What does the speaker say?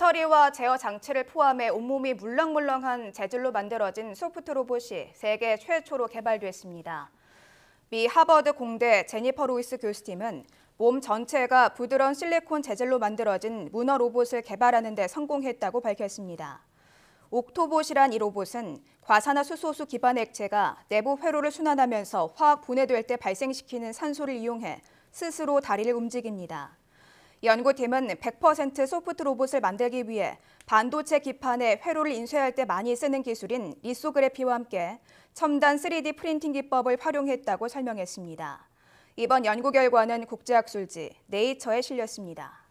배터리와 제어 장치를 포함해 온몸이 물렁물렁한 재질로 만들어진 소프트 로봇이 세계 최초로 개발됐습니다. 미 하버드 공대 제니퍼 로이스 교수팀은 몸 전체가 부드러운 실리콘 재질로 만들어진 문어 로봇을 개발하는 데 성공했다고 밝혔습니다. 옥토봇이란 이 로봇은 과산화수소수 기반 액체가 내부 회로를 순환하면서 화학 분해될 때 발생시키는 산소를 이용해 스스로 다리를 움직입니다. 연구팀은 100% 소프트 로봇을 만들기 위해 반도체 기판에 회로를 인쇄할 때 많이 쓰는 기술인 리소그래피와 함께 첨단 3D 프린팅 기법을 활용했다고 설명했습니다. 이번 연구 결과는 국제학술지 네이처에 실렸습니다.